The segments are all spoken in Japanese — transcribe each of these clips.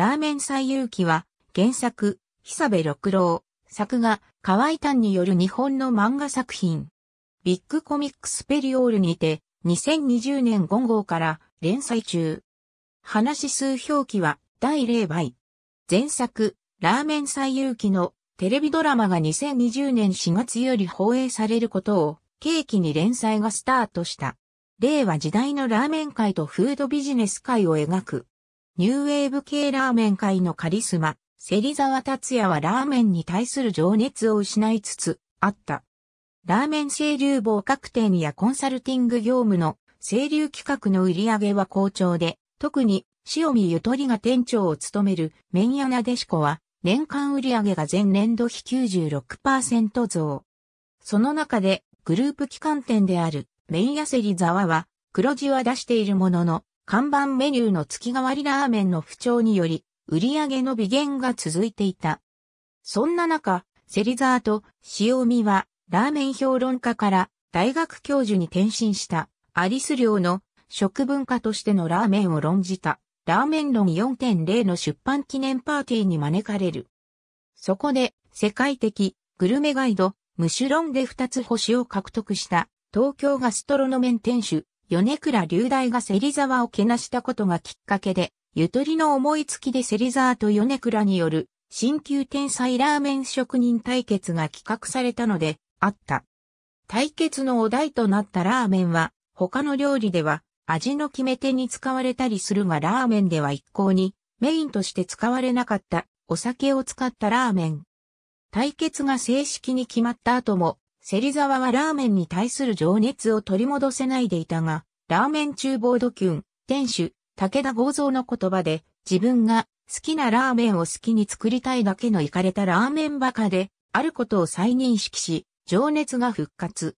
ラーメン最遊記は、原作、久部六郎、作画、河合丹による日本の漫画作品。ビッグコミックスペリオールにて、2020年5号から連載中。話数表記は第0倍。前作、ラーメン最遊記のテレビドラマが2020年4月より放映されることを契機に連載がスタートした。令和時代のラーメン界とフードビジネス界を描くニューウェーブ系ラーメン界のカリスマ、芹沢達也はラーメンに対する情熱を失いつつ、あった。ラーメン清流棒各店やコンサルティング業務の清流企画の売り上げは好調で、特に塩見ゆとりが店長を務める麺屋なでしこは、年間売上が前年度比96%増。その中で、グループ機関店である、麺屋セリザワは、黒字は出しているものの、看板メニューの月替わりラーメンの不調により、売り上げの微減が続いていた。そんな中、芹沢と塩見は、ラーメン評論家から大学教授に転身した、アリス寮の食文化としてのラーメンを論じた、ラーメン論4.0の出版記念パーティーに招かれる。そこで、世界的グルメガイド、ムシュロンで2つ星を獲得した、東京ガストロノメン店主、米倉龍大が芹沢をけなしたことがきっかけで、ゆとりの思いつきで芹沢と米倉による、新旧天才ラーメン職人対決が企画されたので、あった。対決のお題となったラーメンは、他の料理では、味の決め手に使われたりするがラーメンでは一向に、メインとして使われなかった、お酒を使ったラーメン。対決が正式に決まった後も、セリザワはラーメンに対する情熱を取り戻せないでいたが、ラーメン厨房ドキュン、店主、武田剛造の言葉で、自分が好きなラーメンを好きに作りたいだけのイカれたラーメンバカで、あることを再認識し、情熱が復活。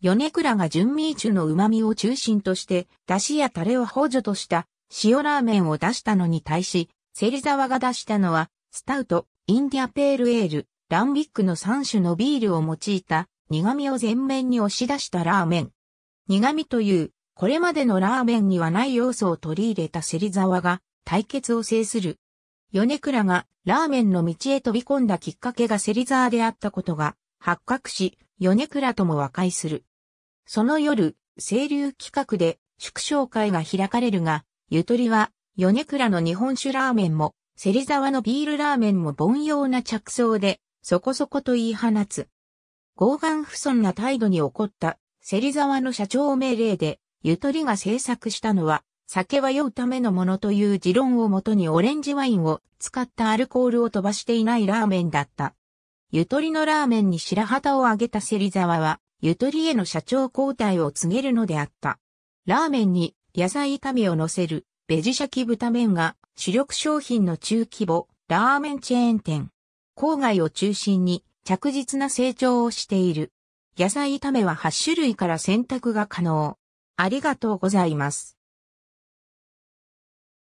米倉が純味ーの旨味を中心として、出汁やタレを補助とした塩ラーメンを出したのに対し、セリザワが出したのは、スタウト、インディアペールエール、ランビックの3種のビールを用いた苦味を前面に押し出したラーメン。苦味という、これまでのラーメンにはない要素を取り入れた芹沢が対決を制する。米倉がラーメンの道へ飛び込んだきっかけが芹沢であったことが発覚し、米倉とも和解する。その夜、清流企画で祝勝会が開かれるが、ゆとりは米倉の日本酒ラーメンも、芹沢のビールラーメンも凡庸な着想で、そこそこと言い放つ。傲岸不尊な態度に怒った芹沢の社長命令で、ゆとりが制作したのは、酒は酔うためのものという持論をもとにオレンジワインを使ったアルコールを飛ばしていないラーメンだった。ゆとりのラーメンに白旗をあげた芹沢は、ゆとりへの社長交代を告げるのであった。ラーメンに野菜炒めを乗せるベジシャキ豚麺が主力商品の中規模ラーメンチェーン店。郊外を中心に着実な成長をしている。野菜炒めは8種類から選択が可能。ありがとうございます。